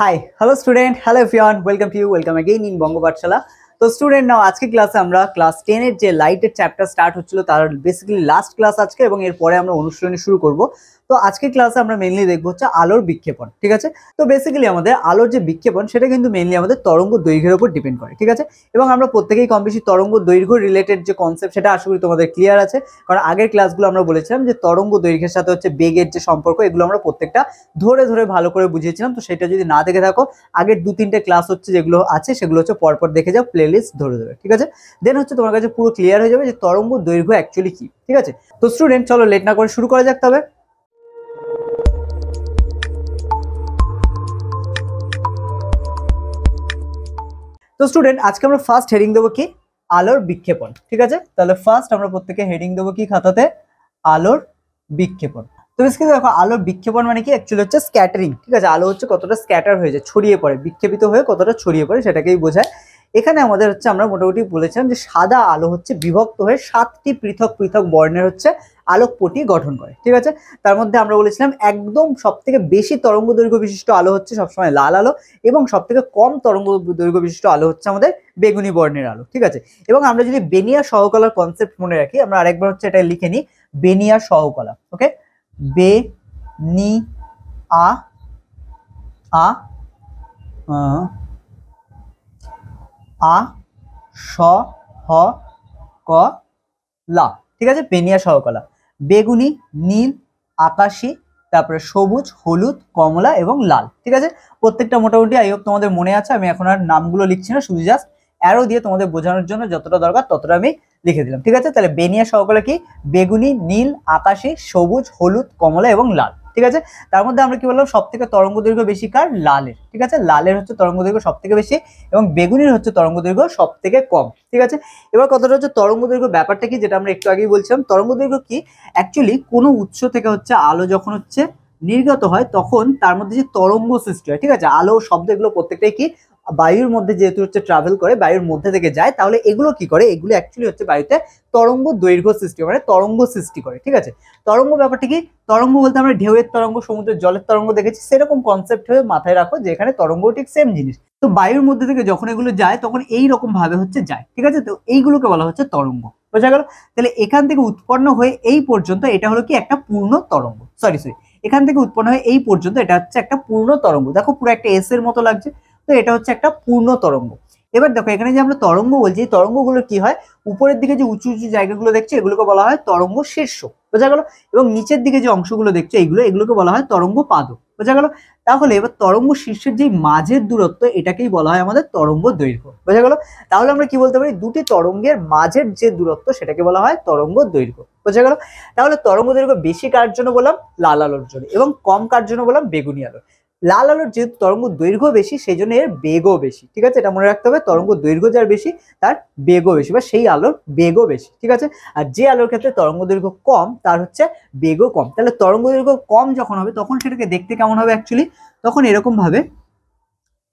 high hello student hello ফিয়ান welcome to you welcome again in Bangapathshala তো student নাও আজকে ক্লাসে আমরা ক্লাস টেনের যে লাইটের চ্যাপ্টার স্টার্ট হচ্ছিল তার বেসিক্যালি লাস্ট ক্লাস আজকে এবং এরপরে আমরা অনুশীলনী শুরু করব তো আজকে ক্লাসে আমরা মেনলি দেখবো হচ্ছে আলোর বিক্ষেপণ ঠিক আছে তো বেসিক্যালি আমাদের আলোর যে বিক্ষেপণ সেটা কিন্তু মেনলি আমাদের তরঙ্গ দৈর্ঘ্যের উপর ডিপেন্ড করে ঠিক আছে এবং আমরা প্রত্যেকেই কম বেশি তরঙ্গ দৈর্ঘ্য রিলেটেড যে কনসেপ্ট সেটা আশা করি তোমাদের ক্লিয়ার আছে কারণ আগের ক্লাসগুলো আমরা বলেছিলাম যে তরঙ্গ দৈর্ঘ্যের সাথে হচ্ছে বেগের যে সম্পর্ক এগুলো আমরা প্রত্যেকটা ধরে ধরে ভালো করে বুঝিয়েছিলাম তো সেটা যদি না দেখে থাকো আগের দু তিনটে ক্লাস হচ্ছে যেগুলো আছে সেগুলো হচ্ছে পরপর দেখে যাও প্লেলিস্ট ধরে ধরে ঠিক আছে দেন হচ্ছে তোমার কাছে পুরো ক্লিয়ার হয়ে যাবে যে তরঙ্গ দৈর্ঘ্য অ্যাকচুয়ালি কি ঠিক আছে তো স্টুডেন্ট চলো লেট না করে শুরু করা যাক তবে তো স্টুডেন্ট আজকে আমরা ফার্স্ট হেডিং দেবো কি আলোর বিক্ষেপণ ঠিক আছে তাহলে ফার্স্ট আমরা প্রত্যেকে হেডিং দেবো কি খাতাতে আলোর বিক্ষেপণ তো বেশ কিন্তু দেখো আলোর বিক্ষেপণ মানে কি অ্যাকচুয়ালি হচ্ছে স্ক্যাটারিং ঠিক আছে আলো হচ্ছে কতটা স্ক্যাটার হয়ে যায় ছড়িয়ে পড়ে বিক্ষেপিত হয়ে কতটা ছড়িয়ে পড়ে সেটাকেই বোঝায় এখানে আমাদের হচ্ছে আমরা মোটামুটি বলেছিলাম যে সাদা আলো হচ্ছে বিভক্ত হয়ে সাতটি পৃথক পৃথক বর্ণের হচ্ছে আলোকপটি গঠন করে ঠিক আছে তার মধ্যে আমরা বলেছিলাম একদম সবথেকে বেশি তরঙ্গ দৈর্ঘ্য বিশিষ্ট আলো হচ্ছে সবসময় লাল আলো এবং সব থেকে কম তরঙ্গ দৈর্ঘ্য বিশিষ্ট আলো হচ্ছে আমাদের বেগুনি বর্ণের আলো ঠিক আছে এবং আমরা যদি বেনিয়া সহকলার কনসেপ্ট মনে রাখি আমরা আরেকবার হচ্ছে এটা লিখে নিই বেনিয়া সহকলা ওকে বে নি আ আ আ স হ ক লা ঠিক আছে পেনিয়া সহকলা বেগুনি নীল আকাশি তারপরে সবুজ হলুদ কমলা এবং লাল ঠিক আছে প্রত্যেকটা মোটামুটি আই হোক তোমাদের মনে আছে আমি এখন আর নামগুলো লিখছি না শুধু জাস্ট অ্যারো দিয়ে তোমাদের বোঝানোর জন্য যতটা দরকার ততটা আমি লিখে দিলাম ঠিক আছে তাহলে বেনিয়া সহকলে কি বেগুনি নীল আকাশি সবুজ হলুদ কমলা এবং লাল ঠিক আছে তার মধ্যে আমরা কি বললাম সব থেকে তরঙ্গ দৈর্ঘ্য বেশি কার লালের ঠিক আছে লালের হচ্ছে তরঙ্গ দৈর্ঘ্য সব থেকে বেশি এবং বেগুনির হচ্ছে তরঙ্গ দৈর্ঘ্য সব থেকে কম ঠিক আছে এবার কথাটা হচ্ছে তরঙ্গ দৈর্ঘ্য ব্যাপারটা কি যেটা আমরা একটু আগেই বলছিলাম তরঙ্গ দৈর্ঘ্য কি অ্যাকচুয়ালি কোনো উৎস থেকে হচ্ছে আলো যখন হচ্ছে নির্গত হয় তখন তার মধ্যে যে তরঙ্গ সৃষ্টি হয় ঠিক আছে আলো শব্দ এগুলো প্রত্যেকটাই কি বায়ুর মধ্যে যেহেতু হচ্ছে ট্রাভেল করে বায়ুর মধ্যে থেকে যায় তাহলে এগুলো কি করে এগুলো অ্যাকচুয়ালি হচ্ছে বায়ুতে তরঙ্গ দৈর্ঘ্য সৃষ্টি মানে তরঙ্গ সৃষ্টি করে ঠিক আছে তরঙ্গ ব্যাপারটা কি তরঙ্গ বলতে আমরা ঢেউয়ের তরঙ্গ সমুদ্রের জলের তরঙ্গ দেখেছি সেরকম কনসেপ্ট হয়ে মাথায় রাখো যেখানে তরঙ্গ ঠিক সেম জিনিস তো বায়ুর মধ্যে থেকে যখন এগুলো যায় তখন এই রকম ভাবে হচ্ছে যায় ঠিক আছে তো এইগুলোকে বলা হচ্ছে তরঙ্গ বোঝা গেল তাহলে এখান থেকে উৎপন্ন হয়ে এই পর্যন্ত এটা হলো কি একটা পূর্ণ তরঙ্গ সরি সরি এখান থেকে উৎপন্ন হয়ে এই পর্যন্ত এটা হচ্ছে একটা পূর্ণ তরঙ্গ দেখো পুরো একটা এস এর মতো লাগছে তো এটা হচ্ছে একটা পূর্ণ তরঙ্গ এবার দেখো এখানে যে আমরা তরঙ্গ বলছি তরঙ্গগুলো কি হয় উপরের দিকে যে উঁচু উঁচু জায়গাগুলো দেখছে এগুলোকে বলা হয় তরঙ্গ শীর্ষ বোঝা গেল এবং নিচের দিকে যে অংশগুলো দেখছে এগুলো এগুলোকে বলা হয় তরঙ্গ পাদ বোঝা গেল তাহলে এবার তরঙ্গ শীর্ষের যে মাঝের দূরত্ব এটাকেই বলা হয় আমাদের তরঙ্গ দৈর্ঘ্য বোঝা গেল তাহলে আমরা কি বলতে পারি দুটি তরঙ্গের মাঝের যে দূরত্ব সেটাকে বলা হয় তরঙ্গ দৈর্ঘ্য বোঝা গেল তাহলে তরঙ্গ দৈর্ঘ্য বেশি কার জন্য বললাম লাল আলোর জন্য এবং কম কার জন্য বললাম বেগুনি আলোর লাল আলোর যেহেতু তরঙ্গ দৈর্ঘ্য বেশি সেই জন্য এর বেগও বেশি ঠিক আছে এটা মনে রাখতে হবে তরঙ্গ দৈর্ঘ্য যার বেশি তার বেগও বেশি বা সেই আলোর বেগও বেশি ঠিক আছে আর যে আলোর ক্ষেত্রে তরঙ্গ দৈর্ঘ্য কম তার হচ্ছে বেগও কম তাহলে তরঙ্গ দৈর্ঘ্য কম যখন হবে তখন সেটাকে দেখতে কেমন হবে অ্যাকচুয়ালি তখন এরকমভাবে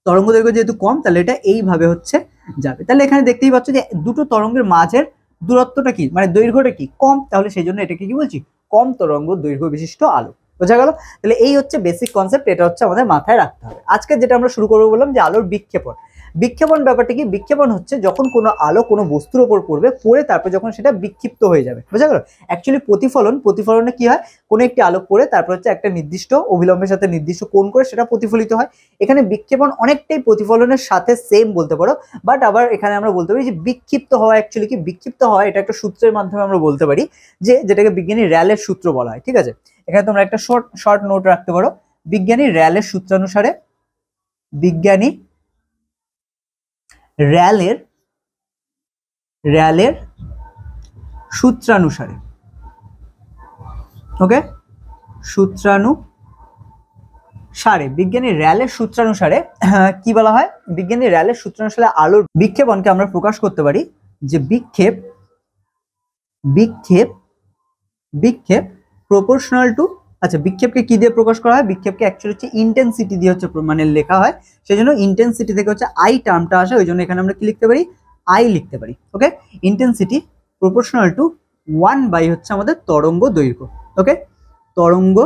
তরঙ্গ দৈর্ঘ্য যেহেতু কম তাহলে এটা এইভাবে হচ্ছে যাবে তাহলে এখানে দেখতেই পাচ্ছ যে দুটো তরঙ্গের মাঝের দূরত্বটা কি মানে দৈর্ঘ্যটা কি কম তাহলে সেই জন্য এটাকে কি বলছি কম তরঙ্গ দৈর্ঘ্য বিশিষ্ট আলো বোঝা গেল তাহলে এই হচ্ছে বেসিক কনসেপ্ট এটা হচ্ছে আমাদের মাথায় রাখতে হবে আজকে যেটা আমরা শুরু করবো বললাম যে আলোর বিক্ষেপণ বিক্ষেপণ ব্যাপারটা কি বিক্ষেপণ হচ্ছে যখন কোনো আলো কোনো বস্তুর ওপর পড়বে পড়ে তারপর যখন সেটা বিক্ষিপ্ত হয়ে যাবে বোঝা গেল অ্যাকচুয়ালি প্রতিফলন প্রতিফলনে কি হয় কোনো একটি আলো পড়ে তারপর হচ্ছে একটা নির্দিষ্ট অবিলম্বের সাথে নির্দিষ্ট কোণ করে সেটা প্রতিফলিত হয় এখানে বিক্ষেপণ অনেকটাই প্রতিফলনের সাথে সেম বলতে পারো বাট আবার এখানে আমরা বলতে পারি যে বিক্ষিপ্ত হওয়া অ্যাকচুয়ালি কি বিক্ষিপ্ত হওয়া এটা একটা সূত্রের মাধ্যমে আমরা বলতে পারি যে যেটাকে বিজ্ঞানী র্যালের সূত্র বলা হয় ঠিক আছে এখানে তোমরা একটা শর্ট শর্ট নোট রাখতে পারো বিজ্ঞানী র্যালের সূত্রানুসারে বিজ্ঞানী র্যালের র্যালের সূত্রানুসারে ওকে সূত্রানু সারে বিজ্ঞানী র্যালের সূত্রানুসারে কি বলা হয় বিজ্ঞানী র্যালের সূত্রানুসারে আলোর বিক্ষেপণকে আমরা প্রকাশ করতে পারি যে বিক্ষেপ বিক্ষেপ বিক্ষেপ প্রপোর্শনাল টু আচ্ছা বিক্ষেপকে কি দিয়ে প্রকাশ করা হয় বিক্ষেপকে অ্যাকচুয়ালি হচ্ছে ইন্টেন্সিটি দিয়ে হচ্ছে মানে লেখা হয় সেই জন্য ইন্টেন্সিটি থেকে হচ্ছে আই টার্মটা আসে ওই জন্য এখানে আমরা কি লিখতে পারি আই লিখতে পারি okay intensity proportional to one by হচ্ছে আমাদের তরঙ্গ দৈর্ঘ্য ওকে তরঙ্গ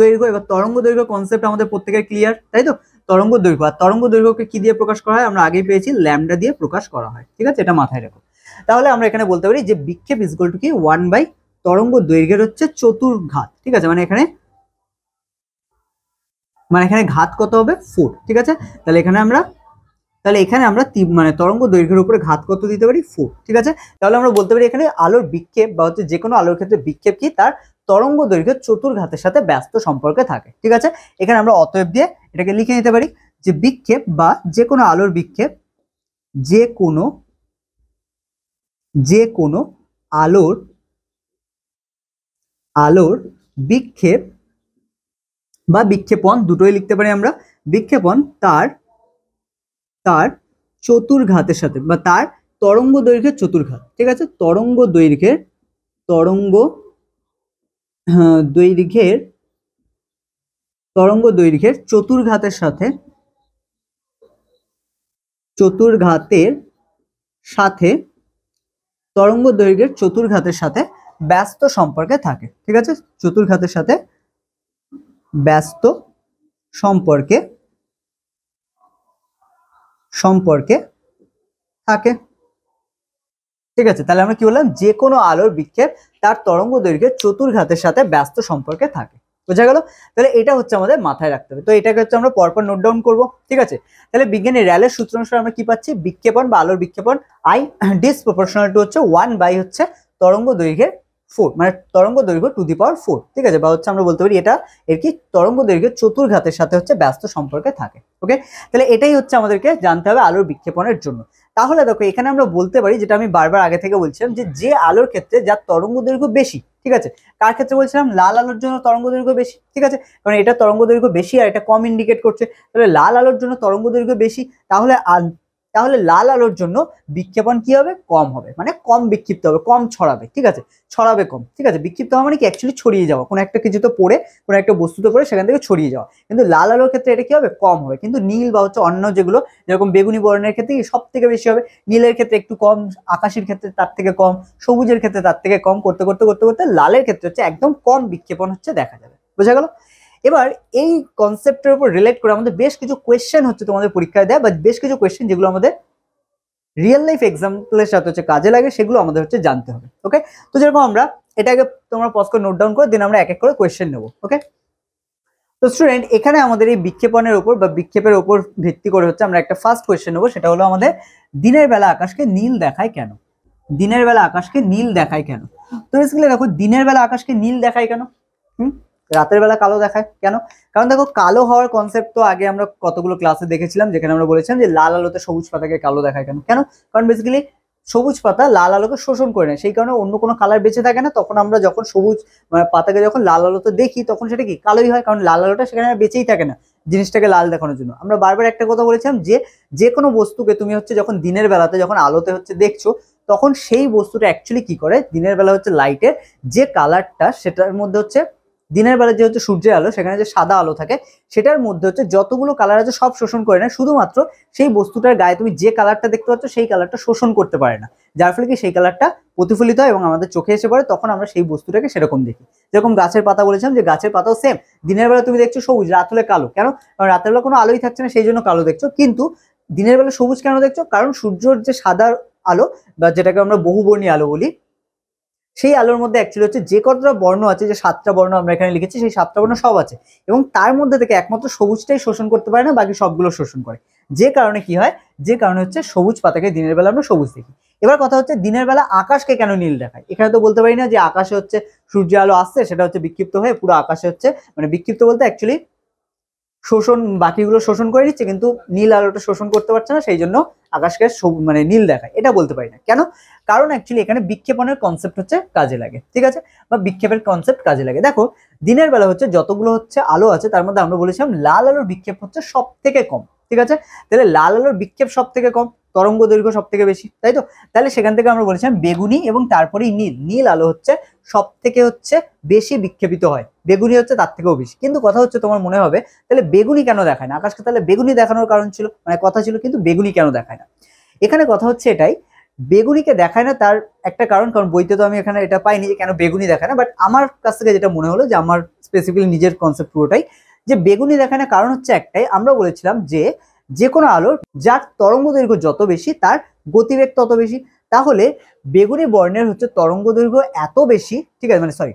দৈর্ঘ্য এবার তরঙ্গ দৈর্ঘ্য কনসেপ্ট আমাদের প্রত্যেকের ক্লিয়ার তাই তো তরঙ্গ দৈর্ঘ্য আর তরঙ্গ দৈর্ঘ্যকে কি দিয়ে প্রকাশ করা হয় আমরা আগেই পেয়েছি ল্যামডা দিয়ে প্রকাশ করা হয় ঠিক আছে এটা মাথায় রাখো তাহলে আমরা এখানে বলতে পারি যে বিক্ষেপ ইজগল টু কি ওয়ান বাই তরঙ্গ দৈর্ঘ্যের হচ্ছে চতুর্ঘাত ঠিক আছে মানে এখানে মানে এখানে ঘাত কত হবে ফোর ঠিক আছে তাহলে এখানে আমরা তাহলে এখানে আমরা মানে তরঙ্গ দৈর্ঘ্যের উপরে ঘাত কত দিতে পারি ফুট ঠিক আছে তাহলে আমরা বলতে পারি এখানে আলোর বিক্ষেপ বা হচ্ছে যে কোনো আলোর ক্ষেত্রে বিক্ষেপ কি তার তরঙ্গ দৈর্ঘ্যের চতুর্ঘাতের সাথে ব্যস্ত সম্পর্কে থাকে ঠিক আছে এখানে আমরা অতএব দিয়ে এটাকে লিখে নিতে পারি যে বিক্ষেপ বা যে কোনো আলোর বিক্ষেপ যে কোনো যে কোনো আলোর আলোর বিক্ষেপ বা বিক্ষেপণ দুটোই লিখতে পারি আমরা বিক্ষেপণ তার তার চতুর্ঘাতের সাথে বা তার তরঙ্গ দৈর্ঘ্যের চতুর্ঘাত ঠিক আছে তরঙ্গ দৈর্ঘ্যের তরঙ্গ হ্যাঁ, দৈর্ঘ্যের তরঙ্গ দৈর্ঘ্যের চতুর্ঘাতের সাথে চতুর্ঘাতের সাথে তরঙ্গ দৈর্ঘ্যের চতুর্ঘাতের সাথে ব্যস্ত সম্পর্কে থাকে ঠিক আছে চতুর্ঘাতের সাথে ব্যস্ত সম্পর্কে সম্পর্কে থাকে ঠিক আছে তাহলে আমরা কি বললাম যে কোনো আলোর বিক্ষেপ তার তরঙ্গ দৈর্ঘ্যের চতুর্ঘাতের সাথে ব্যস্ত সম্পর্কে থাকে বোঝা গেল তাহলে এটা হচ্ছে আমাদের মাথায় রাখতে হবে তো এটাকে হচ্ছে আমরা পরপর নোট ডাউন করবো ঠিক আছে তাহলে বিজ্ঞানের র্যালের সূত্র অনুসারে আমরা কি পাচ্ছি বিক্ষেপণ বা আলোর বিক্ষেপণ আই ডিসপ্রপোর্শনাল টু হচ্ছে ওয়ান বাই হচ্ছে তরঙ্গ দৈর্ঘ্যের ফোর মানে তরঙ্গ দৈর্ঘ্য টু দি পাওয়ার ফোর ঠিক আছে বা হচ্ছে আমরা বলতে পারি এটা এর কি তরঙ্গ দৈর্ঘ্য চতুর্ঘাতের সাথে হচ্ছে ব্যস্ত সম্পর্কে থাকে ওকে তাহলে এটাই হচ্ছে আমাদেরকে জানতে হবে আলোর বিক্ষেপণের জন্য তাহলে দেখো এখানে আমরা বলতে পারি যেটা আমি বারবার আগে থেকে বলছিলাম যে যে আলোর ক্ষেত্রে যার তরঙ্গ দৈর্ঘ্য বেশি ঠিক আছে কার ক্ষেত্রে বলছিলাম লাল আলোর জন্য তরঙ্গ দৈর্ঘ্য বেশি ঠিক আছে কারণ এটা তরঙ্গ দৈর্ঘ্য বেশি আর এটা কম ইন্ডিকেট করছে তাহলে লাল আলোর জন্য তরঙ্গ দৈর্ঘ্য বেশি তাহলে তাহলে লাল আলোর জন্য বিক্ষেপণ কি হবে কম হবে মানে কম বিক্ষিপ্ত হবে কম ছড়াবে ঠিক আছে ছড়াবে কম ঠিক আছে বিক্ষিপ্ত হওয়া মানে কি অ্যাকচুয়ালি ছড়িয়ে যাওয়া কোনো একটা কিছুতে পড়ে কোনো একটা বস্তুতে পড়ে সেখান থেকে ছড়িয়ে যাওয়া কিন্তু লাল আলোর ক্ষেত্রে এটা কি হবে কম হবে কিন্তু নীল বা হচ্ছে অন্য যেগুলো যেরকম বেগুনি বর্ণের ক্ষেত্রে সব থেকে বেশি হবে নীলের ক্ষেত্রে একটু কম আকাশের ক্ষেত্রে তার থেকে কম সবুজের ক্ষেত্রে তার থেকে কম করতে করতে করতে করতে লালের ক্ষেত্রে হচ্ছে একদম কম বিক্ষেপণ হচ্ছে দেখা যাবে বোঝা গেল এবার এই কনসেপ্টের উপর রিলেট করে আমাদের বেশ কিছু কোয়েশ্চেন হচ্ছে তোমাদের পরীক্ষায় দেয় বা বেশ কিছু কোয়েশ্চেন যেগুলো আমাদের রিয়েল লাইফ এক্সাম্পলের সাথে হচ্ছে কাজে লাগে সেগুলো আমাদের হচ্ছে জানতে হবে ওকে তো যেরকম আমরা এটাকে তোমরা পজ করে নোট ডাউন করে দিন আমরা এক এক করে কোয়েশ্চেন নেবো ওকে তো স্টুডেন্ট এখানে আমাদের এই বিক্ষেপণের ওপর বা বিক্ষেপের ওপর ভিত্তি করে হচ্ছে আমরা একটা ফার্স্ট কোয়েশ্চেন নেবো সেটা হলো আমাদের দিনের বেলা আকাশকে নীল দেখায় কেন দিনের বেলা আকাশকে নীল দেখায় কেন তো বেসিক্যালি দেখো দিনের বেলা আকাশকে নীল দেখায় কেন হুম রাতের বেলা কালো দেখায় কেন কারণ দেখো কালো হওয়ার কনসেপ্ট তো আগে আমরা কতগুলো ক্লাসে দেখেছিলাম যেখানে আমরা বলেছিলাম যে লাল আলোতে সবুজ পাতাকে কালো দেখায় কেন কেন কারণ বেসিক্যালি সবুজ পাতা লাল আলোকে শোষণ করে নেয় সেই কারণে অন্য কোনো কালার বেঁচে থাকে না তখন আমরা যখন সবুজ মানে পাতাকে যখন লাল আলোতে দেখি তখন সেটা কি কালোই হয় কারণ লাল আলোটা সেখানে বেঁচেই থাকে না জিনিসটাকে লাল দেখানোর জন্য আমরা বারবার একটা কথা বলেছিলাম যে যে কোনো বস্তুকে তুমি হচ্ছে যখন দিনের বেলাতে যখন আলোতে হচ্ছে দেখছো তখন সেই বস্তুটা অ্যাকচুয়ালি কি করে দিনের বেলা হচ্ছে লাইটের যে কালারটা সেটার মধ্যে হচ্ছে দিনের বেলা যে হচ্ছে সূর্যের আলো সেখানে যে সাদা আলো থাকে সেটার মধ্যে হচ্ছে যতগুলো কালার আছে সব শোষণ করে নেয় শুধুমাত্র সেই বস্তুটার গায়ে তুমি যে কালারটা দেখতে পাচ্ছ সেই কালারটা শোষণ করতে পারে না যার ফলে কি সেই কালারটা প্রতিফলিত হয় এবং আমাদের চোখে এসে পড়ে তখন আমরা সেই বস্তুটাকে সেরকম দেখি যেরকম গাছের পাতা বলেছিলাম যে গাছের পাতাও সেম দিনের বেলা তুমি দেখছো সবুজ রাত হলে কালো কেন কারণ রাতের বেলা কোনো আলোই থাকছে না সেই জন্য কালো দেখছো কিন্তু দিনের বেলা সবুজ কেন দেখছো কারণ সূর্যর যে সাদা আলো বা যেটাকে আমরা বহুবর্ণী আলো বলি সেই আলোর মধ্যে অ্যাকচুয়ালি হচ্ছে যে কতটা বর্ণ আছে যে সাতটা বর্ণ আমরা এখানে লিখেছি সেই সাতটা বর্ণ সব আছে এবং তার মধ্যে থেকে একমাত্র সবুজটাই শোষণ করতে পারে না বাকি সবগুলো শোষণ করে যে কারণে কি হয় যে কারণে হচ্ছে সবুজ পাতাকে দিনের বেলা আমরা সবুজ দেখি এবার কথা হচ্ছে দিনের বেলা আকাশকে কেন নীল দেখায় এখানে তো বলতে পারি না যে আকাশে হচ্ছে সূর্য আলো আসছে সেটা হচ্ছে বিক্ষিপ্ত হয়ে পুরো আকাশে হচ্ছে মানে বিক্ষিপ্ত বলতে অ্যাকচুয়ালি শোষণ বাকিগুলো শোষণ করে নিচ্ছে কিন্তু নীল আলোটা শোষণ করতে পারছে না সেই জন্য আকাশকে মানে নীল দেখায় এটা বলতে পারি না কেন কারণ অ্যাকচুয়ালি এখানে বিক্ষেপণের কনসেপ্ট হচ্ছে কাজে লাগে ঠিক আছে বা বিক্ষেপের কনসেপ্ট কাজে লাগে দেখো দিনের বেলা হচ্ছে যতগুলো হচ্ছে আলো আছে তার মধ্যে আমরা বলেছিলাম লাল আলোর বিক্ষেপ হচ্ছে সব থেকে কম ঠিক আছে তাহলে লাল আলোর বিক্ষেপ সব থেকে কম তরঙ্গ দৈর্ঘ্য সব থেকে বেশি তাই তো তাহলে সেখান থেকে আমরা বলেছিলাম বেগুনি এবং তারপরেই নীল নীল আলো হচ্ছে সব থেকে হচ্ছে বেশি বিক্ষেপিত হয় বেগুনি হচ্ছে তার থেকেও বেশি কিন্তু কথা হচ্ছে তোমার মনে হবে তাহলে বেগুনি কেন দেখায় না আকাশকে তাহলে বেগুনি দেখানোর কারণ ছিল মানে কথা ছিল কিন্তু বেগুনি কেন দেখায় না এখানে কথা হচ্ছে এটাই বেগুনিকে দেখায় না তার একটা কারণ কারণ বইতে তো আমি এখানে এটা পাইনি যে কেন বেগুনি দেখায় না বাট আমার কাছ থেকে যেটা মনে হলো যে আমার স্পেসিফিক্যালি নিজের কনসেপ্ট পুরোটাই যে বেগুনি দেখায় না কারণ হচ্ছে একটাই আমরা বলেছিলাম যে যে কোনো আলোর যার তরঙ্গ দৈর্ঘ্য যত বেশি তার গতিবেগ তত বেশি তাহলে বেগুনি বর্ণের হচ্ছে তরঙ্গ দৈর্ঘ্য এত বেশি ঠিক আছে মানে সরি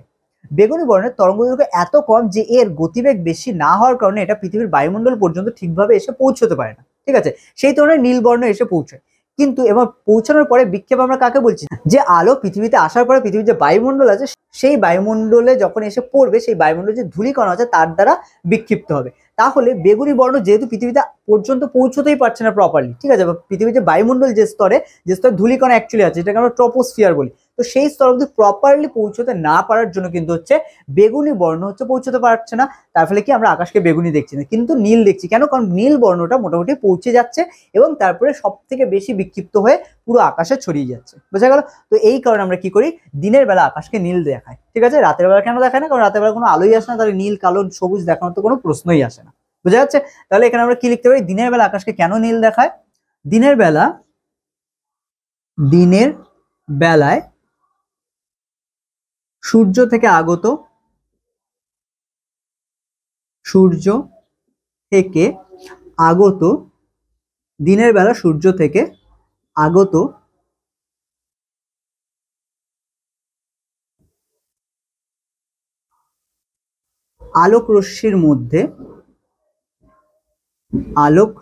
বেগুনি বর্ণের তরঙ্গ দৈর্ঘ্য এত কম যে এর গতিবেগ বেশি না হওয়ার কারণে এটা পৃথিবীর বায়ুমণ্ডল পর্যন্ত ঠিকভাবে এসে পৌঁছতে পারে না ঠিক আছে সেই তুলনায় নীল বর্ণ এসে পৌঁছায় কিন্তু এবার পৌঁছানোর পরে বিক্ষেপ আমরা কাকে বলছি যে আলো পৃথিবীতে আসার পরে পৃথিবীর যে বায়ুমণ্ডল আছে সেই বায়ুমণ্ডলে যখন এসে পড়বে সেই বায়ুমণ্ডল যে ধূলিকণা আছে তার দ্বারা বিক্ষিপ্ত হবে তাহলে বেগুনি বর্ণ যেহেতু পৃথিবীতে পর্যন্ত পৌঁছতেই পারছে না প্রপারলি ঠিক আছে পৃথিবীর যে বায়ুমণ্ডল যে স্তরে যে স্তরে ধূলিকণা অ্যাকচুয়ালি আছে যেটাকে আমরা ট্রপোস্ফিয়ার বলি তো সেই স্তর অবধি প্রপারলি পৌঁছতে না পারার জন্য কিন্তু হচ্ছে বেগুনি বর্ণ হচ্ছে পৌঁছতে পারছে না তার ফলে কি আমরা আকাশকে বেগুনি দেখছি না কিন্তু নীল দেখছি কেন কারণ নীল বর্ণটা মোটামুটি পৌঁছে যাচ্ছে এবং তারপরে সব থেকে বেশি বিক্ষিপ্ত হয়ে পুরো আকাশে ছড়িয়ে যাচ্ছে বোঝা গেল তো এই কারণে আমরা কি করি দিনের বেলা আকাশকে নীল দেখায় ঠিক আছে রাতের বেলা কেন দেখায় না কারণ রাতের বেলা কোনো আলোই আসে না তাহলে নীল কালো সবুজ দেখানোর তো কোনো প্রশ্নই আসে না বোঝা যাচ্ছে তাহলে এখানে আমরা কি লিখতে পারি দিনের বেলা আকাশকে কেন নীল দেখায় দিনের বেলা দিনের বেলায় সূর্য থেকে আগত সূর্য থেকে আগত দিনের বেলা সূর্য থেকে আগত আলোক রশ্মির মধ্যে আলোক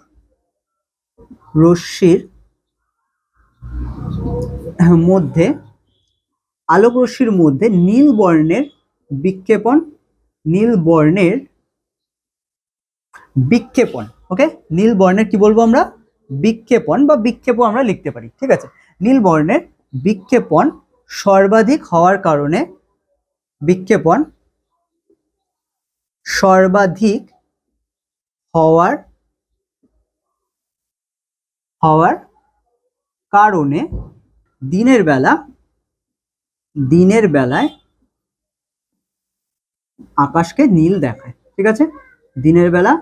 রশ্মির মধ্যে আলোক রশ্মির মধ্যে নীল বর্ণের বিক্ষেপণ নীল বর্ণের বিক্ষেপণ ওকে নীল বর্ণের কি বলবো আমরা বিক্ষেপণ বা বিক্ষেপণ আমরা লিখতে পারি ঠিক আছে নীল বর্ণের বিক্ষেপণ সর্বাধিক হওয়ার কারণে বিক্ষেপণ সর্বাধিক হওয়ার হওয়ার কারণে দিনের বেলা দিনের বেলায় আকাশকে নীল দেখায় ঠিক আছে দিনের বেলা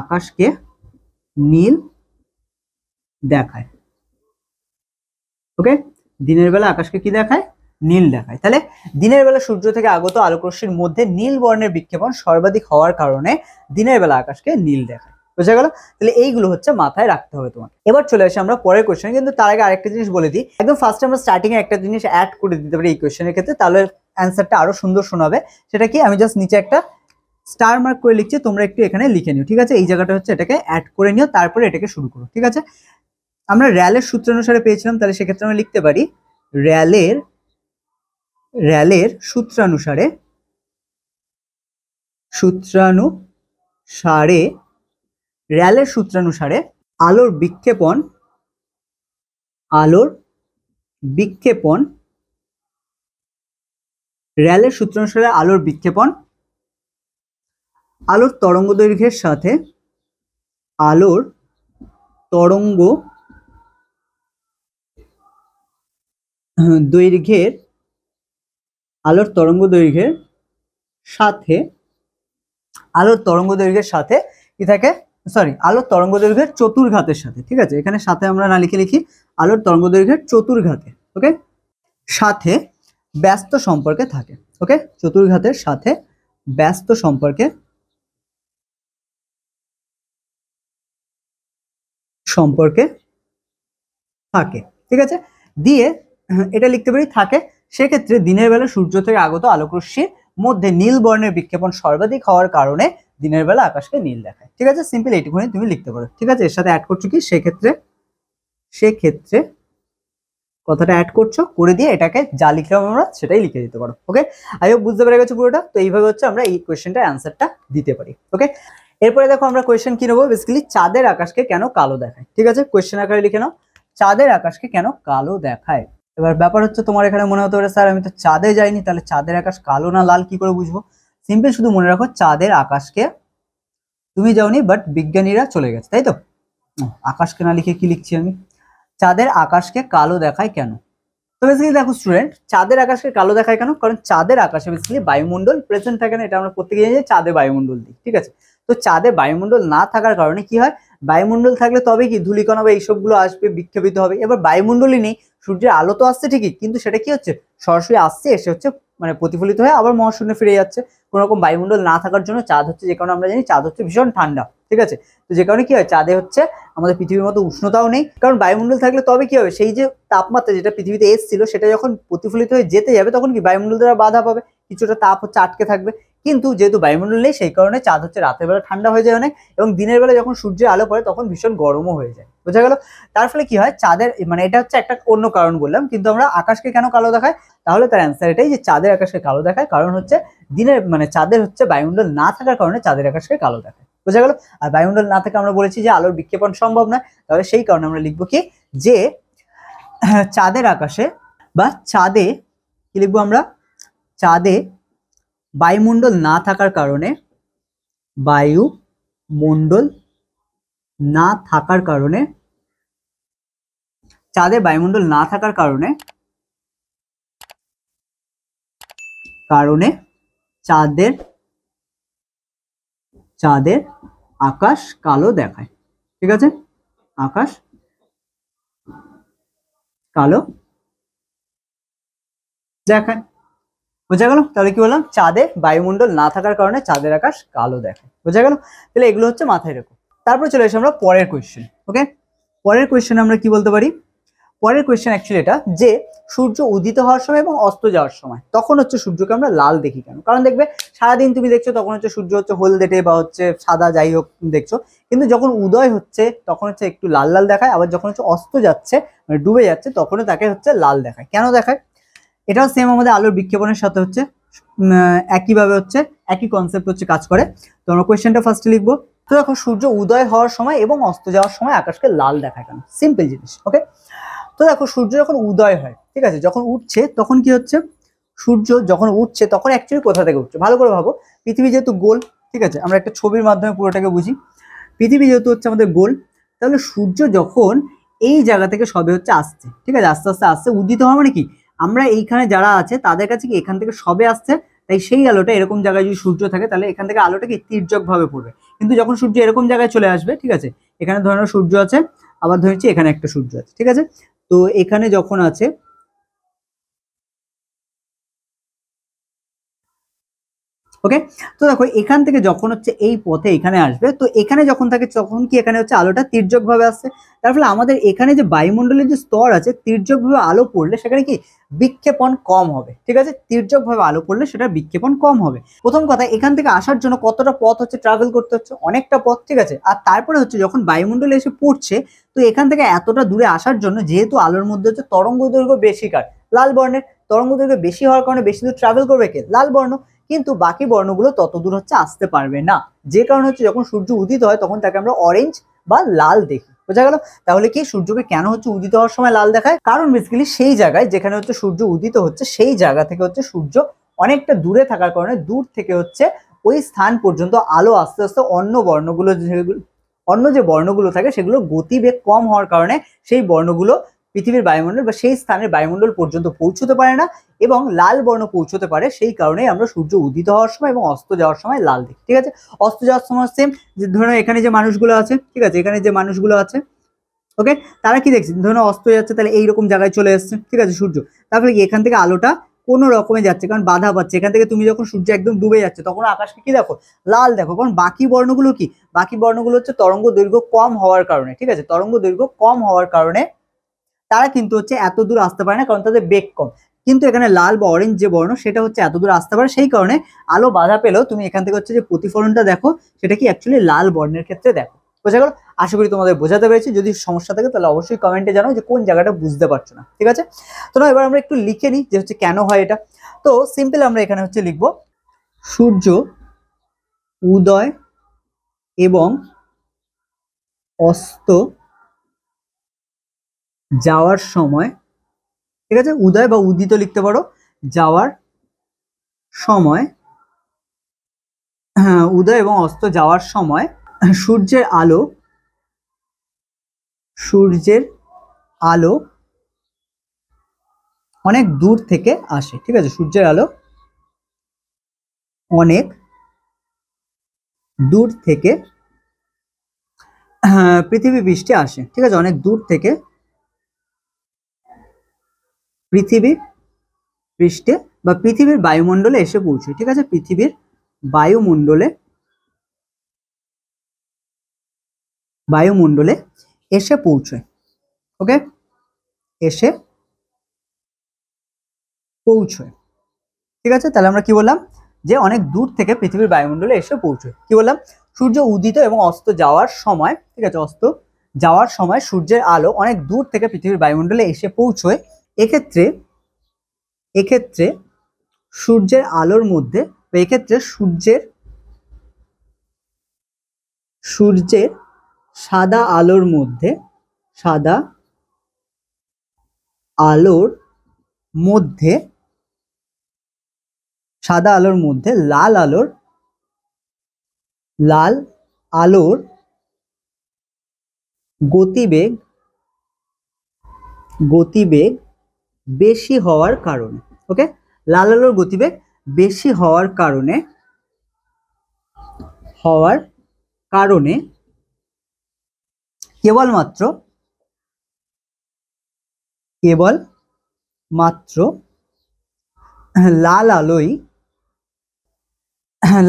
আকাশকে নীল দেখায় ওকে দিনের বেলা আকাশকে কি দেখায় নীল দেখায় তাহলে দিনের বেলা সূর্য থেকে আগত আলোকরশ্মির মধ্যে নীল বর্ণের বিক্ষেপণ সর্বাধিক হওয়ার কারণে দিনের বেলা আকাশকে নীল দেখায় বোঝা গেল তাহলে এইগুলো হচ্ছে মাথায় রাখতে হবে তোমার এবার চলে আসি আমরা পরের কোয়েশনে কিন্তু তার আগে আরেকটা জিনিস বলে দিই একদম ফার্স্টে আমরা স্টার্টিংয়ে একটা জিনিস অ্যাড করে দিতে পারি এই কোয়েশনের ক্ষেত্রে তাহলে অ্যান্সারটা আরও সুন্দর শোনাবে সেটা কি আমি জাস্ট নিচে একটা স্টার মার্ক করে লিখছি তোমরা একটু এখানে লিখে নিও ঠিক আছে এই জায়গাটা হচ্ছে এটাকে অ্যাড করে নিও তারপরে এটাকে শুরু করো ঠিক আছে আমরা র্যালের সূত্র অনুসারে পেয়েছিলাম তাহলে সেক্ষেত্রে আমরা লিখতে পারি র্যালের র্যালের সূত্রানুসারে সূত্রানুসারে র্যালের সূত্রানুসারে আলোর বিক্ষেপণ আলোর বিক্ষেপণ র্যালের সূত্রানুসারে আলোর বিক্ষেপণ আলোর তরঙ্গ দৈর্ঘ্যের সাথে আলোর তরঙ্গ দৈর্ঘ্যের আলোর তরঙ্গ দৈর্ঘ্যের সাথে আলোর তরঙ্গ দৈর্ঘ্যের সাথে কি থাকে সরি আলোর তরঙ্গ দৈর্ঘ্যের চতুর্ঘাতের সাথে ঠিক আছে এখানে সাথে আমরা না লিখে লিখি আলোর তরঙ্গ দৈর্ঘ্যের চতুর্ঘাতে ওকে সাথে ব্যস্ত সম্পর্কে থাকে ওকে চতুর্ঘাতের সাথে ব্যস্ত সম্পর্কে সম্পর্কে থাকে ঠিক আছে দিয়ে এটা লিখতে পারি থাকে সেক্ষেত্রে দিনের বেলা সূর্য থেকে আগত আলোকরশ্মির মধ্যে নীল বর্ণের বিক্ষেপণ সর্বাধিক হওয়ার কারণে দিনের বেলা আকাশকে নীল দেখায় ঠিক আছে সিম্পল এইটুকুনি তুমি লিখতে পারো ঠিক আছে এর সাথে অ্যাড করছো কি সেক্ষেত্রে সেক্ষেত্রে কথাটা অ্যাড করছো করে দিয়ে এটাকে যা লিখলাম আমরা সেটাই লিখে দিতে পারো ওকে আই হোক বুঝতে পেরে গেছো পুরোটা তো এইভাবে হচ্ছে আমরা এই কোয়েশ্চেনটার অ্যান্সারটা দিতে পারি ওকে এরপরে দেখো আমরা কোয়েশ্চেন কি নেবো বেসিক্যালি চাঁদের আকাশকে কেন কালো দেখায় ঠিক আছে কোয়েশ্চেন আকারে লিখে নাও চাঁদের আকাশকে কেন কালো দেখায় এবার ব্যাপার হচ্ছে তোমার এখানে মনে হতে পারে স্যার আমি তো চাঁদে যাইনি তাহলে চাঁদের আকাশ কালো না লাল কি করে বুঝবো সিম্পল শুধু মনে রাখো চাঁদের আকাশকে তুমি যাওনি বাট বিজ্ঞানীরা চলে গেছে তাই তো আকাশকে না লিখে কি লিখছি আমি চাঁদের আকাশকে কালো দেখায় কেন তো বেসিক্যালি দেখো স্টুডেন্ট চাঁদের আকাশকে কালো দেখায় কেন কারণ চাঁদের আকাশে বেসিক্যালি বায়ুমণ্ডল প্রেজেন্ট থাকে না এটা আমরা প্রত্যেকে জানি চাঁদে বায়ুমণ্ডল দিই ঠিক আছে তো চাঁদে বায়ুমণ্ডল না থাকার কারণে কি হয় বায়ুমণ্ডল থাকলে তবে কি ধূলিকণা বা এইসবগুলো আসবে বিক্ষেপিত হবে এবার বায়ুমণ্ডলই নেই সূর্যের আলো তো আসছে ঠিকই কিন্তু সেটা কি হচ্ছে সরাসরি আসছে এসে হচ্ছে মানে প্রতিফলিত হয়ে আবার মহাশূন্য ফিরে যাচ্ছে কোনো রকম বায়ুমণ্ডল না থাকার জন্য চাঁদ হচ্ছে যে কারণে আমরা জানি চাঁদ হচ্ছে ভীষণ ঠান্ডা ঠিক আছে তো যে কারণে কি হয় চাঁদে হচ্ছে আমাদের পৃথিবীর মতো উষ্ণতাও নেই কারণ বায়ুমণ্ডল থাকলে তবে কি হবে সেই যে তাপমাত্রা যেটা পৃথিবীতে এসছিল সেটা যখন প্রতিফলিত হয়ে যেতে যাবে তখন কি বায়ুমণ্ডল দ্বারা বাধা পাবে কিছুটা তাপ হচ্ছে আটকে থাকবে কিন্তু যেহেতু বায়ুমণ্ডল নেই সেই কারণে চাঁদ হচ্ছে রাতের বেলা ঠান্ডা হয়ে যায় অনেক এবং দিনের বেলা যখন সূর্যের আলো পড়ে তখন ভীষণ গরমও হয়ে যায় বোঝা গেল তার ফলে কি হয় চাঁদের মানে এটা হচ্ছে একটা অন্য কারণ বললাম কিন্তু আমরা আকাশকে কেন কালো দেখায় তাহলে তার অ্যান্সার এটাই যে চাঁদের আকাশকে কালো দেখায় কারণ হচ্ছে দিনের মানে চাঁদের হচ্ছে বায়ুমণ্ডল না থাকার কারণে চাঁদের আকাশকে কালো দেখায় বোঝা গেল আর বায়ুমণ্ডল না থেকে আমরা বলেছি যে আলোর বিক্ষেপণ সম্ভব নয় তাহলে সেই কারণে আমরা লিখবো কি যে চাঁদের আকাশে বা চাঁদে কি লিখবো আমরা চাঁদে বায়ুমণ্ডল না থাকার কারণে বায়ুমণ্ডল না থাকার কারণে চাঁদে বায়ুমণ্ডল না থাকার কারণে কারণে চাঁদের চাঁদের আকাশ কালো দেখায় ঠিক আছে আকাশ কালো দেখায় বোঝা গেল তাহলে কি বললাম চাঁদে বায়ুমণ্ডল না থাকার কারণে চাঁদের আকাশ কালো দেখো বোঝা গেল তাহলে এগুলো হচ্ছে মাথায় রেখো তারপরে চলে এসে আমরা পরের কোয়েশ্চেন ওকে পরের কোয়েশ্চেন আমরা কি বলতে পারি পরের কোয়েশ্চেন অ্যাকচুয়ালি এটা যে সূর্য উদিত হওয়ার সময় এবং অস্ত যাওয়ার সময় তখন হচ্ছে সূর্যকে আমরা লাল দেখি কেন কারণ দেখবে সারাদিন তুমি দেখছো তখন হচ্ছে সূর্য হচ্ছে হলদেটে বা হচ্ছে সাদা যাই হোক দেখছো কিন্তু যখন উদয় হচ্ছে তখন হচ্ছে একটু লাল লাল দেখায় আবার যখন হচ্ছে অস্ত যাচ্ছে মানে ডুবে যাচ্ছে তখনও তাকে হচ্ছে লাল দেখায় কেন দেখায় এটাও সেম আমাদের আলোর বিক্ষেপণের সাথে হচ্ছে একইভাবে হচ্ছে একই কনসেপ্ট হচ্ছে কাজ করে তো আমরা কোয়েশ্চেনটা ফার্স্টে লিখবো তো দেখো সূর্য উদয় হওয়ার সময় এবং অস্ত যাওয়ার সময় আকাশকে লাল দেখায় কেন সিম্পল জিনিস ওকে তো দেখো সূর্য যখন উদয় হয় ঠিক আছে যখন উঠছে তখন কি হচ্ছে সূর্য যখন উঠছে তখন অ্যাকচুয়ালি কোথা থেকে উঠছে ভালো করে ভাবো পৃথিবী যেহেতু গোল ঠিক আছে আমরা একটা ছবির মাধ্যমে পুরোটাকে বুঝি পৃথিবী যেহেতু হচ্ছে আমাদের গোল তাহলে সূর্য যখন এই জায়গা থেকে সবে হচ্ছে আসছে ঠিক আছে আস্তে আস্তে আসছে উদিত হওয়া মানে কি আমরা এইখানে যারা আছে তাদের কাছে কি এখান থেকে সবে আসছে তাই সেই আলোটা এরকম জায়গায় যদি সূর্য থাকে তাহলে এখান থেকে আলোটা কি তীর্যকভাবে পড়বে কিন্তু যখন সূর্য এরকম জায়গায় চলে আসবে ঠিক আছে এখানে ধরনের সূর্য আছে আবার ধরেছি এখানে একটা সূর্য আছে ঠিক আছে তো এখানে যখন আছে ওকে তো দেখো এখান থেকে যখন হচ্ছে এই পথে এখানে আসবে তো এখানে যখন থাকে তখন কি এখানে হচ্ছে আলোটা তীর্যকভাবে আসছে তার ফলে আমাদের এখানে যে বায়ুমণ্ডলের যে স্তর আছে তীর্যকভাবে আলো পড়লে সেখানে কি বিক্ষেপণ কম হবে ঠিক আছে তীর্যকভাবে আলো পড়লে সেটা বিক্ষেপণ কম হবে প্রথম কথা এখান থেকে আসার জন্য কতটা পথ হচ্ছে ট্রাভেল করতে হচ্ছে অনেকটা পথ ঠিক আছে আর তারপরে হচ্ছে যখন বায়ুমণ্ডলে এসে পড়ছে তো এখান থেকে এতটা দূরে আসার জন্য যেহেতু আলোর মধ্যে হচ্ছে তরঙ্গ দৈর্ঘ্য বেশি কার লাল বর্ণের তরঙ্গ দৈর্ঘ্য বেশি হওয়ার কারণে বেশি দূর ট্রাভেল করবে কে লাল বর্ণ কিন্তু বাকি বর্ণগুলো তত দূর হচ্ছে আসতে পারবে না যে কারণে হচ্ছে যখন সূর্য উদিত হয় তখন তাকে আমরা অরেঞ্জ বা লাল দেখি বোঝা গেল তাহলে কি সূর্যকে কেন হচ্ছে উদিত হওয়ার সময় লাল দেখায় কারণ বেসিক্যালি সেই জায়গায় যেখানে হচ্ছে সূর্য উদিত হচ্ছে সেই জায়গা থেকে হচ্ছে সূর্য অনেকটা দূরে থাকার কারণে দূর থেকে হচ্ছে ওই স্থান পর্যন্ত আলো আস্তে আস্তে অন্য বর্ণগুলো যেগুলো অন্য যে বর্ণগুলো থাকে সেগুলো গতিবেগ কম হওয়ার কারণে সেই বর্ণগুলো পৃথিবীর বায়ুমণ্ডল বা সেই স্থানের বায়ুমণ্ডল পর্যন্ত পৌঁছতে পারে না এবং লাল বর্ণ পৌঁছতে পারে সেই কারণে আমরা সূর্য উদিত হওয়ার সময় এবং অস্ত যাওয়ার সময় লাল দেখি ঠিক আছে অস্ত যাওয়ার সময় সেম যে ধরো এখানে যে মানুষগুলো আছে ঠিক আছে এখানে যে মানুষগুলো আছে ওকে তারা কি দেখছে ধরো অস্ত যাচ্ছে তাহলে এইরকম জায়গায় চলে এসছে ঠিক আছে সূর্য তাহলে কি এখান থেকে আলোটা কোনো রকমে যাচ্ছে কারণ বাধা পাচ্ছে এখান থেকে তুমি যখন সূর্য একদম ডুবে যাচ্ছে তখন আকাশকে কি দেখো লাল দেখো কারণ বাকি বর্ণগুলো কি বাকি বর্ণগুলো হচ্ছে তরঙ্গ দৈর্ঘ্য কম হওয়ার কারণে ঠিক আছে তরঙ্গ দৈর্ঘ্য কম হওয়ার কারণে তারা কিন্তু হচ্ছে এত দূর আসতে পারে না কারণ তাদের বেগ কম কিন্তু এখানে লাল বা অরেঞ্জ যে বর্ণ সেটা হচ্ছে এত দূর আসতে পারে সেই কারণে আলো বাধা পেলেও তুমি এখান থেকে হচ্ছে যে প্রতিফলনটা দেখো সেটা কি অ্যাকচুয়ালি লাল বর্ণের ক্ষেত্রে দেখো বোঝা গেল আশা করি তোমাদের বোঝাতে পেরেছি যদি সমস্যা থাকে তাহলে অবশ্যই কমেন্টে জানাও যে কোন জায়গাটা বুঝতে পারছো না ঠিক আছে তো না এবার আমরা একটু লিখে নিই যে হচ্ছে কেন হয় এটা তো সিম্পল আমরা এখানে হচ্ছে লিখব সূর্য উদয় এবং অস্ত যাওয়ার সময় ঠিক আছে উদয় বা উদিত লিখতে পারো যাওয়ার সময় হ্যাঁ, উদয় এবং অস্ত যাওয়ার সময় সূর্যের আলো সূর্যের আলো অনেক দূর থেকে আসে ঠিক আছে সূর্যের আলো অনেক দূর থেকে হ্যাঁ, পৃথিবী বৃষ্টি আসে ঠিক আছে অনেক দূর থেকে পৃথিবীর পৃষ্ঠে বা পৃথিবীর বায়ুমণ্ডলে এসে পৌঁছে ঠিক আছে পৃথিবীর বায়ুমণ্ডলে বায়ুমণ্ডলে এসে পৌঁছয় ওকে এসে পৌঁছয় ঠিক আছে তাহলে আমরা কি বললাম যে অনেক দূর থেকে পৃথিবীর বায়ুমণ্ডলে এসে পৌঁছয় কি বললাম সূর্য উদিত এবং অস্ত যাওয়ার সময় ঠিক আছে অস্ত যাওয়ার সময় সূর্যের আলো অনেক দূর থেকে পৃথিবীর বায়ুমণ্ডলে এসে পৌঁছয় এক্ষেত্রে এক্ষেত্রে সূর্যের আলোর মধ্যে এক্ষেত্রে সূর্যের সূর্যের সাদা আলোর মধ্যে সাদা আলোর মধ্যে সাদা আলোর মধ্যে লাল আলোর লাল আলোর গতিবেগ গতিবেগ বেশি হওয়ার কারণে ওকে লাল আলোর গতিবেগ বেশি হওয়ার কারণে হওয়ার কারণে কেবলমাত্র কেবল মাত্র লাল আলোই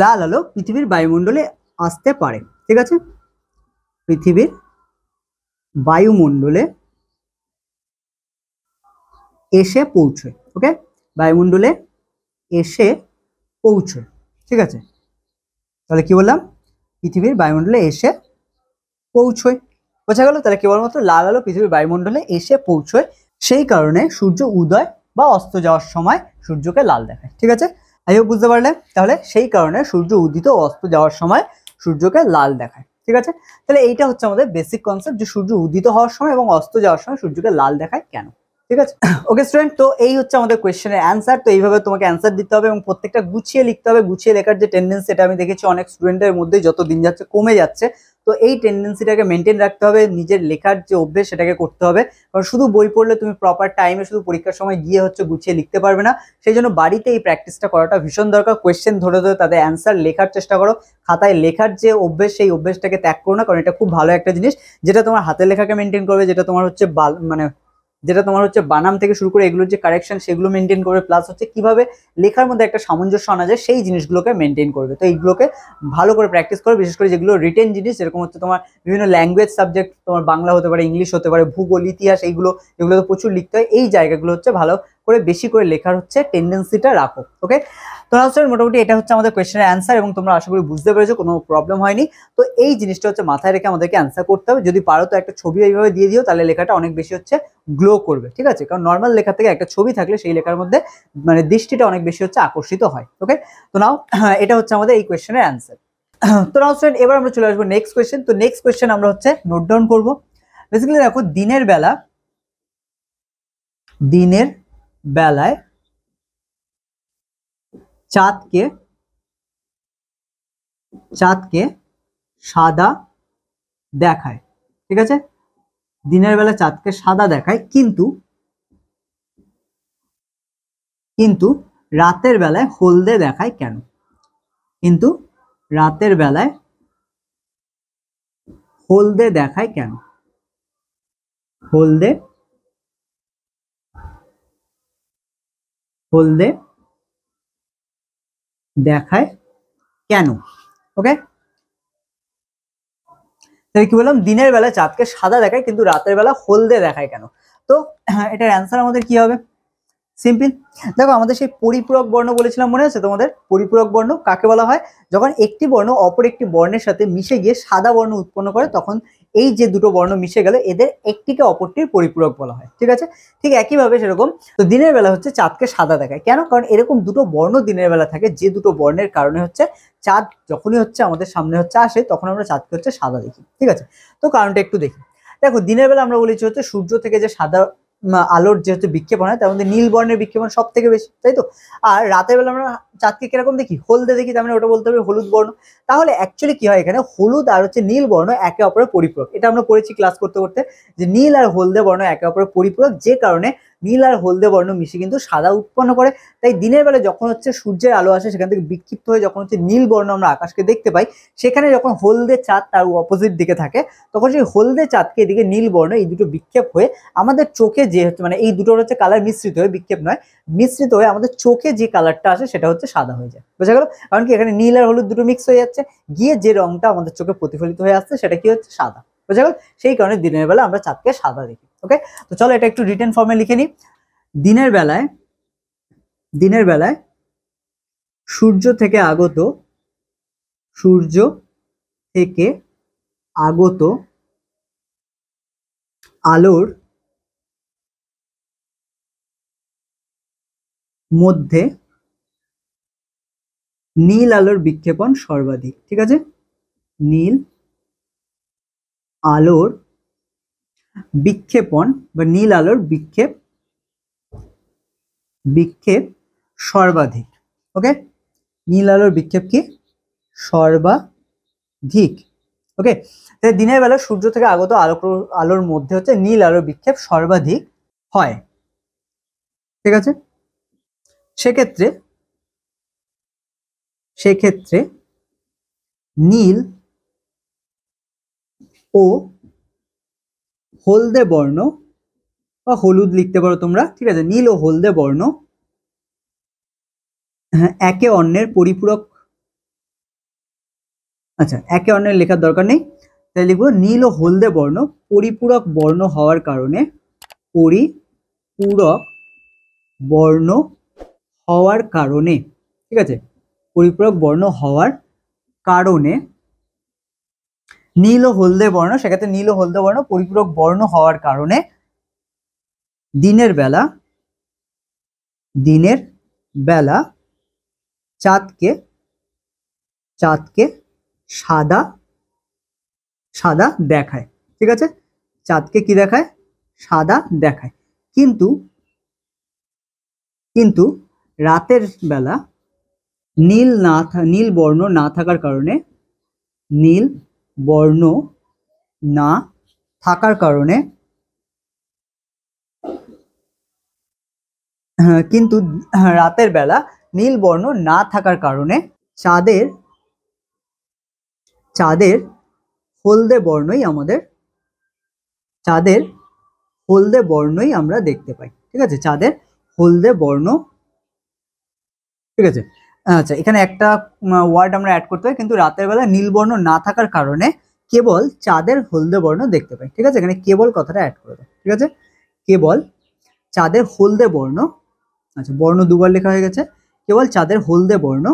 লাল আলো পৃথিবীর বায়ুমণ্ডলে আসতে পারে ঠিক আছে পৃথিবীর বায়ুমণ্ডলে এসে পৌঁছয় ওকে বায়ুমণ্ডলে এসে পৌঁছয় ঠিক আছে তাহলে কি বললাম পৃথিবীর বায়ুমণ্ডলে এসে পৌঁছয় বোঝা গেল তাহলে কেবলমাত্র লাল আলো পৃথিবীর বায়ুমণ্ডলে এসে পৌঁছয় সেই কারণে সূর্য উদয় বা অস্ত যাওয়ার সময় সূর্যকে লাল দেখায় ঠিক আছে আই হোক বুঝতে পারলে তাহলে সেই কারণে সূর্য উদিত ও অস্ত যাওয়ার সময় সূর্যকে লাল দেখায় ঠিক আছে তাহলে এইটা হচ্ছে আমাদের বেসিক কনসেপ্ট যে সূর্য উদিত হওয়ার সময় এবং অস্ত যাওয়ার সময় সূর্যকে লাল দেখায় কেন ঠিক আছে ওকে স্টুডেন্ট তো এই হচ্ছে আমাদের কোয়েশ্চেনের অ্যান্সার তো এইভাবে তোমাকে অ্যান্সার দিতে হবে এবং প্রত্যেকটা গুছিয়ে লিখতে হবে গুছিয়ে লেখার যে টেন্ডেন্সি এটা আমি দেখেছি অনেক স্টুডেন্টের মধ্যে যত দিন যাচ্ছে কমে যাচ্ছে তো এই টেন্ডেন্সিটাকে মেনটেন রাখতে হবে নিজের লেখার যে অভ্যেস সেটাকে করতে হবে কারণ শুধু বই পড়লে তুমি প্রপার টাইমে শুধু পরীক্ষার সময় গিয়ে হচ্ছে গুছিয়ে লিখতে পারবে না সেই জন্য বাড়িতে এই প্র্যাকটিসটা করাটা ভীষণ দরকার কোয়েশ্চেন ধরে ধরে তাদের অ্যান্সার লেখার চেষ্টা করো খাতায় লেখার যে অভ্যেস সেই অভ্যেসটাকে ত্যাগ করো না কারণ এটা খুব ভালো একটা জিনিস যেটা তোমার হাতের লেখাকে মেনটেন করবে যেটা তোমার হচ্ছে মানে যেটা তোমার হচ্ছে বানাম থেকে শুরু করে এগুলোর যে কারেকশন সেগুলো মেনটেন করবে প্লাস হচ্ছে কিভাবে লেখার মধ্যে একটা সামঞ্জস্য আনা যায় সেই জিনিসগুলোকে মেনটেন করবে তো এইগুলোকে ভালো করে প্র্যাকটিস করো বিশেষ করে যেগুলো রিটেন জিনিস যেরকম হচ্ছে তোমার বিভিন্ন ল্যাঙ্গুয়েজ সাবজেক্ট তোমার বাংলা হতে পারে ইংলিশ হতে পারে ভূগোল ইতিহাস এইগুলো এগুলো তো প্রচুর লিখতে হয় এই জায়গাগুলো হচ্ছে ভালো করে বেশি করে লেখার হচ্ছে টেন্ডেন্সিটা রাখো ওকে তো স্টুডেন্ট মোটামুটি এটা হচ্ছে আমাদের কোয়েশ্চেনের অ্যান্সার এবং তোমরা আশা করি বুঝতে পেরেছো কোনো প্রবলেম হয়নি তো এই জিনিসটা হচ্ছে মাথায় রেখে আমাদেরকে অ্যান্সার করতে হবে যদি পারো তো একটা ছবি এইভাবে দিয়ে দিও তাহলে লেখাটা অনেক বেশি হচ্ছে গ্লো করবে ঠিক আছে কারণ নর্মাল লেখা থেকে একটা ছবি থাকলে সেই লেখার মধ্যে মানে দৃষ্টিটা অনেক বেশি হচ্ছে আকর্ষিত হয় ওকে তো নাও এটা হচ্ছে আমাদের এই কোয়েশ্চেনের অ্যান্সার তো নাও স্টুডেন্ট এবার আমরা চলে আসবো নেক্সট কোয়েশ্চেন তো নেক্সট কোয়েশ্চেন আমরা হচ্ছে নোট ডাউন করবো বেসিক্যালি দেখো দিনের বেলা দিনের বেলায় চাঁদকে চাঁদকে সাদা দেখায় ঠিক আছে দিনের বেলা চাঁদকে সাদা দেখায় কিন্তু কিন্তু রাতের বেলায় হলদে দেখায় কেন কিন্তু রাতের বেলায় হলদে দেখায় কেন হলদে হলদে দেখায় কেন ওকে তাহলে কি বললাম দিনের বেলা চাঁদকে সাদা দেখায় কিন্তু রাতের বেলা হলদে দেখায় কেন তো এটার অ্যান্সার আমাদের কি হবে সিম্পল দেখো আমাদের সেই পরিপূরক বর্ণ বলেছিলাম মনে আছে তোমাদের পরিপূরক বর্ণ কাকে বলা হয় যখন একটি বর্ণ অপর একটি বর্ণের সাথে মিশে গিয়ে সাদা বর্ণ উৎপন্ন করে তখন এই যে দুটো বর্ণ মিশে গেলে এদের একটিকে অপরটির পরিপূরক বলা হয় ঠিক আছে ঠিক একইভাবে সেরকম তো দিনের বেলা হচ্ছে চাঁদকে সাদা দেখায় কেন কারণ এরকম দুটো বর্ণ দিনের বেলা থাকে যে দুটো বর্ণের কারণে হচ্ছে চাঁদ যখনই হচ্ছে আমাদের সামনে হচ্ছে আসে তখন আমরা চাঁদকে হচ্ছে সাদা দেখি ঠিক আছে তো কারণটা একটু দেখি দেখো দিনের বেলা আমরা বলেছি হচ্ছে সূর্য থেকে যে সাদা আলোর যেহেতু বিক্ষেপণ হয় তার মধ্যে নীল বর্ণের বিক্ষেপণ সব থেকে বেশি তাই তো আর রাতের বেলা আমরা চাঁদকে কিরকম দেখি হলদে দেখি তার মানে ওটা বলতে হবে হলুদ বর্ণ তাহলে অ্যাকচুয়ালি কি হয় এখানে হলুদ আর হচ্ছে নীল বর্ণ একে অপরের পরিপূরক এটা আমরা পড়েছি ক্লাস করতে করতে যে নীল আর হলদে বর্ণ একে অপরের পরিপূরক যে কারণে নীল আর হলদে বর্ণ মিশে কিন্তু সাদা উৎপন্ন করে তাই দিনের বেলা যখন হচ্ছে সূর্যের আলো আসে সেখান থেকে বিক্ষিপ্ত হয়ে যখন হচ্ছে নীল বর্ণ আমরা আকাশকে দেখতে পাই সেখানে যখন হলদে চাঁদ তার অপোজিট দিকে থাকে তখন সেই হলদে চাঁদকে এদিকে নীল বর্ণ এই দুটো বিক্ষেপ হয়ে আমাদের চোখে যে হচ্ছে মানে এই দুটোর হচ্ছে কালার মিশ্রিত হয়ে বিক্ষেপ নয় মিশ্রিত হয়ে আমাদের চোখে যে কালারটা আসে সেটা হচ্ছে সাদা হয়ে যায় বোঝা গেল কারণ কি এখানে নীল আর হলুদ দুটো মিক্স হয়ে যাচ্ছে গিয়ে যে রংটা আমাদের চোখে প্রতিফলিত হয়ে আসছে সেটা কি হচ্ছে সাদা বোঝা গেল সেই কারণে দিনের বেলা আমরা চাঁদকে সাদা দেখি ওকে তো চলো এটা একটু রিটার্ন ফর্মে লিখে নি দিনের বেলায় দিনের বেলায় সূর্য থেকে আগত সূর্য থেকে আগত আলোর মধ্যে নীল আলোর বিক্ষেপণ সর্বাধিক ঠিক আছে নীল আলোর বিক্ষেপণ বা নীল আলোর বিক্ষেপ বিক্ষেপ সর্বাধিক ওকে নীল আলোর বিক্ষেপ কি সর্বাধিক ওকে তাহলে দিনের বেলা সূর্য থেকে আগত আলো আলোর মধ্যে হচ্ছে নীল আলোর বিক্ষেপ সর্বাধিক হয় ঠিক আছে সেক্ষেত্রে সেক্ষেত্রে নীল ও হলদে বর্ণ বা হলুদ লিখতে পারো তোমরা ঠিক আছে নীল ও হলদে বর্ণ হ্যাঁ, একে অন্যের পরিপূরক আচ্ছা একে অন্যের লেখার দরকার নেই তাই লিখবো নীল ও হলদে বর্ণ পরিপূরক বর্ণ হওয়ার কারণে পরিপূরক বর্ণ হওয়ার কারণে ঠিক আছে পরিপূরক বর্ণ হওয়ার কারণে নীল ও হলদে বর্ণ সেক্ষেত্রে নীল ও হলদে বর্ণ পরিপূরক বর্ণ হওয়ার কারণে দিনের বেলা দিনের বেলা চাঁদকে চাঁদকে সাদা সাদা দেখায় ঠিক আছে চাঁদকে কি দেখায় সাদা দেখায় কিন্তু কিন্তু রাতের বেলা নীল না নীল বর্ণ না থাকার কারণে নীল বর্ণ না থাকার কারণে হ্যাঁ, কিন্তু রাতের বেলা নীল বর্ণ না থাকার কারণে চাঁদের চাঁদের হলদে বর্ণই আমাদের চাঁদের হলদে বর্ণই আমরা দেখতে পাই ঠিক আছে চাঁদের হলদে বর্ণ ঠিক আছে আচ্ছা এখানে একটা ওয়ার্ড আমরা অ্যাড করতে পারি কিন্তু রাতের বেলা নীলবর্ণ না থাকার কারণে কেবল চাঁদের হলদে বর্ণ দেখতে পাই ঠিক আছে এখানে কেবল কথাটা অ্যাড করে দেয় ঠিক আছে কেবল চাঁদের হলদে বর্ণ আচ্ছা বর্ণ দুবার লেখা হয়ে গেছে কেবল চাঁদের হলদে বর্ণ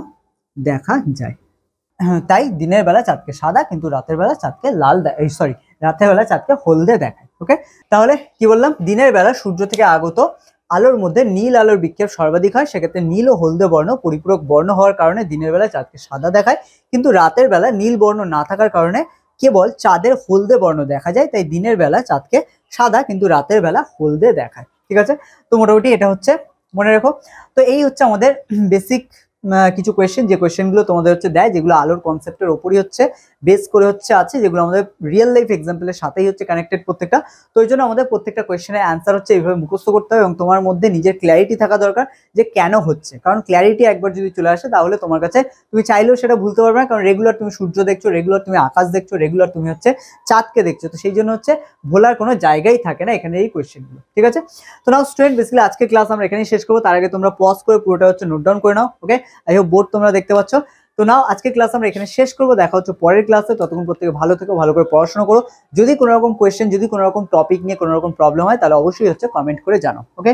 দেখা যায় হ্যাঁ, তাই দিনের বেলা চাঁদকে সাদা কিন্তু রাতের বেলা চাঁদকে লাল এই সরি রাতের বেলা চাঁদকে হলদে দেখায় ওকে তাহলে কি বললাম দিনের বেলা সূর্য থেকে আগত আলোর মধ্যে নীল আলোর বিক্ষেপ সর্বাধিক হয় সেক্ষেত্রে নীল ও হলদে বর্ণ পরিপূরক বর্ণ হওয়ার কারণে দিনের বেলা চাঁদকে সাদা দেখায় কিন্তু রাতের বেলা নীল বর্ণ না থাকার কারণে কেবল চাঁদের হলদে বর্ণ দেখা যায় তাই দিনের বেলা চাঁদকে সাদা কিন্তু রাতের বেলা হলদে দেখায় ঠিক আছে তো মোটামুটি এটা হচ্ছে মনে রেখো তো এই হচ্ছে আমাদের বেসিক কিছু কোয়েশ্চেন যে কোয়েশ্চেনগুলো তোমাদের হচ্ছে দেয় যেগুলো আলোর কনসেপ্টের ওপরই হচ্ছে বেস করে হচ্ছে আছে যেগুলো আমাদের রিয়েল লাইফ এক্সাম্পলের সাথেই হচ্ছে কানেক্টেড প্রত্যেকটা তো এই জন্য আমাদের প্রত্যেকটা কোয়েশ্চেনের অ্যান্সার হচ্ছে এইভাবে মুখস্থ করতে হবে এবং তোমার মধ্যে নিজের ক্ল্যারিটি থাকা দরকার যে কেন হচ্ছে কারণ ক্ল্যারিটি একবার যদি চলে আসে তাহলে তোমার কাছে তুমি চাইলেও সেটা ভুলতে পারবে না কারণ রেগুলার তুমি সূর্য দেখছো রেগুলার তুমি আকাশ দেখছো রেগুলার তুমি হচ্ছে চাঁদকে দেখছো তো সেই জন্য হচ্ছে ভোলার কোনো জায়গাই থাকে না এখানে এই কোয়েশ্চেনগুলো ঠিক আছে তো নাও স্টুডেন্ট বেসিক্যালি আজকে ক্লাস আমরা এখানেই শেষ করবো তার আগে তোমরা পজ করে পুরোটা হচ্ছে নোট ডাউন করে নাও ওকে আই হোপ বোর্ড তোমরা দেখতে পাচ্ছ তো নাও আজকে ক্লাস আমরা এখানে শেষ করবো দেখা হচ্ছে পরের ক্লাসে ততক্ষণ প্রত্যেকে ভালো থেকে ভালো করে পড়াশোনা করো যদি কোনো রকম কোয়েশ্চেন যদি কোনো রকম টপিক নিয়ে কোনো রকম প্রবলেম হয় তাহলে অবশ্যই হচ্ছে কমেন্ট করে জানো ওকে